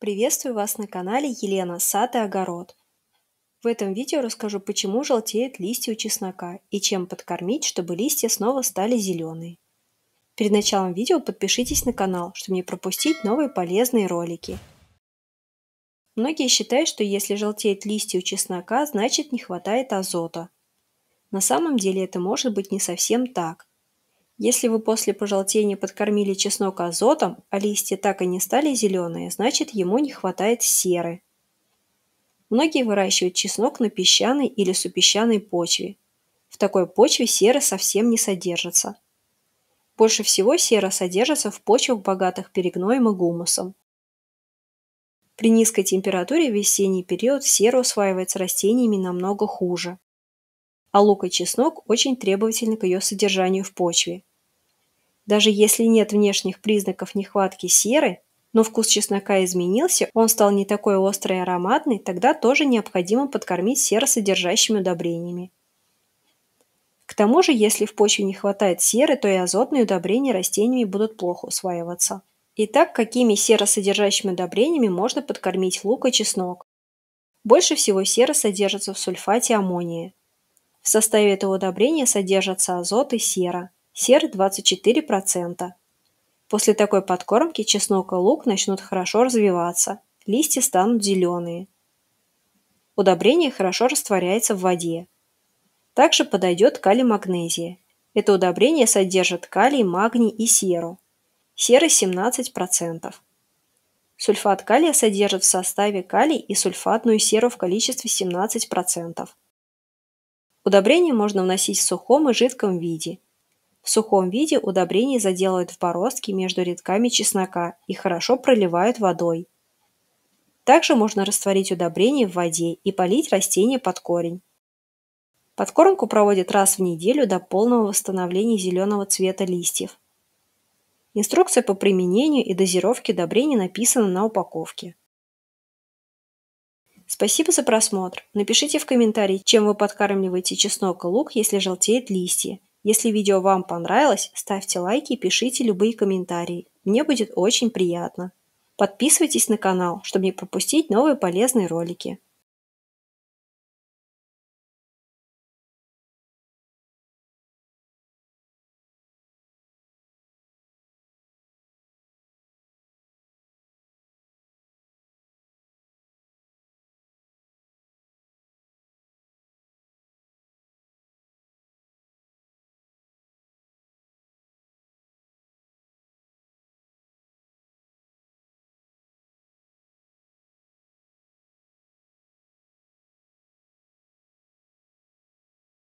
Приветствую вас на канале Елена Сад и Огород. В этом видео расскажу, почему желтеют листья у чеснока и чем подкормить, чтобы листья снова стали зеленые. Перед началом видео подпишитесь на канал, чтобы не пропустить новые полезные ролики. Многие считают, что если желтеют листья у чеснока, значит не хватает азота. На самом деле это может быть не совсем так – если вы после пожелтения подкормили чеснок азотом, а листья так и не стали зеленые, значит ему не хватает серы. Многие выращивают чеснок на песчаной или супесчаной почве. В такой почве серы совсем не содержится. Больше всего сера содержится в почвах, богатых перегноем и гумусом. При низкой температуре в весенний период сера усваивается растениями намного хуже а лук и чеснок очень требовательны к ее содержанию в почве. Даже если нет внешних признаков нехватки серы, но вкус чеснока изменился, он стал не такой острый и ароматный, тогда тоже необходимо подкормить серосодержащими удобрениями. К тому же, если в почве не хватает серы, то и азотные удобрения растениями будут плохо усваиваться. Итак, какими серосодержащими удобрениями можно подкормить лук и чеснок? Больше всего сера содержится в сульфате аммония. В составе этого удобрения содержатся азот и сера, серы 24%. После такой подкормки чеснок и лук начнут хорошо развиваться, листья станут зеленые. Удобрение хорошо растворяется в воде. Также подойдет калий-магнезия. Это удобрение содержит калий, магний и серу. Серы 17%. Сульфат калия содержит в составе калий и сульфатную серу в количестве 17%. Удобрения можно вносить в сухом и жидком виде. В сухом виде удобрения заделывают в бороздки между рядками чеснока и хорошо проливают водой. Также можно растворить удобрение в воде и полить растение под корень. Подкормку проводят раз в неделю до полного восстановления зеленого цвета листьев. Инструкция по применению и дозировке удобрений написана на упаковке. Спасибо за просмотр. Напишите в комментарии, чем вы подкармливаете чеснок и лук, если желтеют листья. Если видео вам понравилось, ставьте лайки и пишите любые комментарии. Мне будет очень приятно. Подписывайтесь на канал, чтобы не пропустить новые полезные ролики.